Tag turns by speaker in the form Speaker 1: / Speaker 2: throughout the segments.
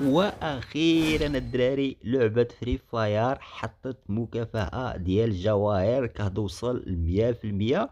Speaker 1: واخيرا الدراري لعبه فري فاير حطت مكافاه ديال الجواهر كتوصل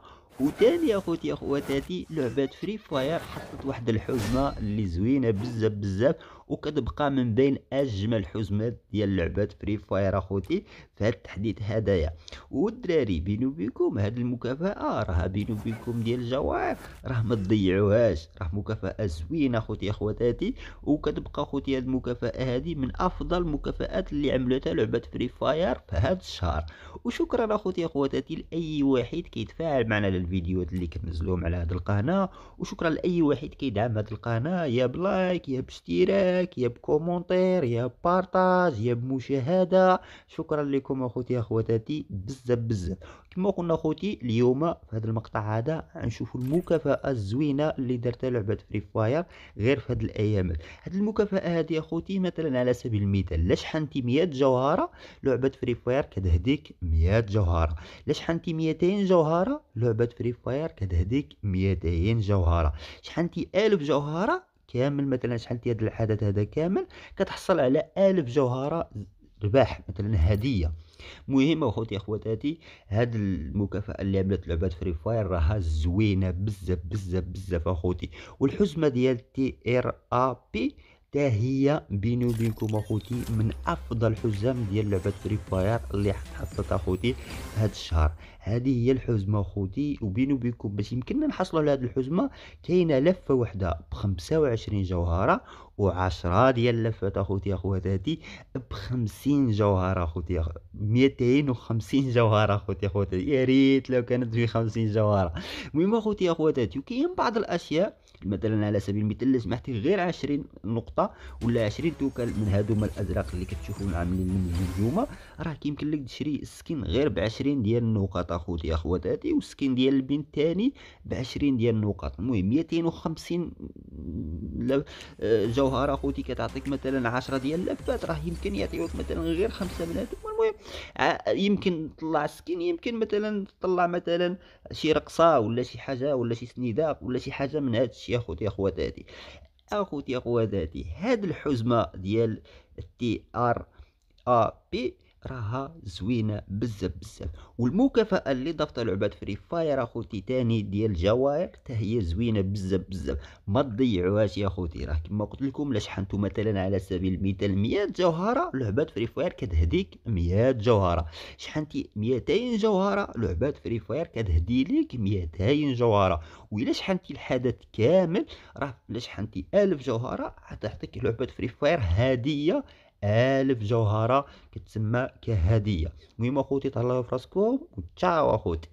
Speaker 1: 100% وتاني اخوتي اخواتاتي لعبه فري فاير حطت واحد الحزمه اللي زوينه بزاف بزاف وكتبقى من بين اجمل حزمات ديال لعبه فري فاير اخوتي في هذا التحديث هدايا والدراري بينو بكم هاد المكافاه راه بينو بكم ديال الجواهر راه ما تضيعوهاش راه مكافاه زوينه اخوتي اخواتاتي وكتبقى اخوتي هاد المكافاه هادي من افضل المكافآت اللي عملتها لعبه فري فاير في هذا الشهر وشكرا اخوتي اخواتاتي لاي واحد كيتفاعل معنا الفيديوهات اللي كتنزلوهم على هذه القناه وشكرا لاي واحد كيدعم هذه القناه يا بلايك يا باشتراك يا بكومونتير يا بارطاج يا بمشاهده شكرا لكم اخوتي اخواتاتي بزاف بزاف كما قلنا اخوتي اليوم في هذا المقطع هذا غنشوفوا المكافاه الزوينه اللي دارتها لعبه فري فاير غير في هذه الايامات هذه المكافاه هذه اخوتي مثلا على سبيل المثال لا شحنتي 100 جوهره لعبه فري فاير كتهديك 100 جوهره لا شحنتي 200 جوهره لعبه فري فاير كتهديك 200 جوهره شحال 1000 جوهره كامل مثلا شحال هذا الحدث هذا كامل كتحصل على 1000 جوهره رباح مثلا هديه مهم اخوتي اخواتاتي هاد المكافاه اللي عملت لعبه فري فاير راها زوينه بزاف بزاف بزاف اخوتي والحزمه ديال تي ار ا بي حتى هي بيني وبينكم اخوتي من افضل حزام ديال لعبه فري فاير اللي حصلت اخوتي هذا الشهر هذه هي الحزمه اخوتي وبيني وبينكم باش يمكننا نحصلوا على هذه الحزمه كاينه لفه وحده ب 25 جوهره و10 ديال اللفات اخوتي اخواتاتي ب 50 جوهره اخوتي 250 جوهره اخوتي اخواتاتي يا ريت لو كانت ب 50 جوهره المهم اخوتي اخواتاتي وكاين بعض الاشياء مثلا على سبيل المثال الا سمحتي غير 20 نقطه ولا 20 توكل من هذوما الازرق اللي كتشوفوهم عاملين من اليوم راه كيمكن لك تشري السكين غير ب 20 ديال النقاط اخوتي اخواتاتي والسكين ديال البنت الثاني ب 20 ديال النقاط المهم 250 آه، جوهر خوتي كتعطيك مثلا عشرة ديال اللفات راه يمكن يعطيوك مثلا غير خمسة بناتهم المهم آه، يمكن تطلع سكين يمكن مثلا تطلع مثلا شي رقصه ولا شي حاجه ولا شي سنيده ولا شي حاجه من هذا الشيء اخوتي اخواتاتي اخوتي اخواتاتي هاد الحزمه ديال تي ار ا بي راها زوينه بزاف بزاف والمكافاه اللي ضفت لعبه فري فاير اخوتي تاني ديال الجوائق حتى هي زوينه بزاف بزاف ما تضيعوهاش يا خوتي راه كما قلت لكم لا شحنتو مثلا على سبيل المثال 100 جوهره لعبه فري فاير كتهديك 100 جوهره شحنتي 200 جوهره لعبه فري فاير كتهدي لك 200 جوهره والا شحنتي الحدث كامل راه الا شحنتي 1000 جوهره حتعطيك لعبه فري فاير هديه ألف جوهرة كتسمى كهدية المهم أخوتي تهلاو في راسكم وتشاو أخوتي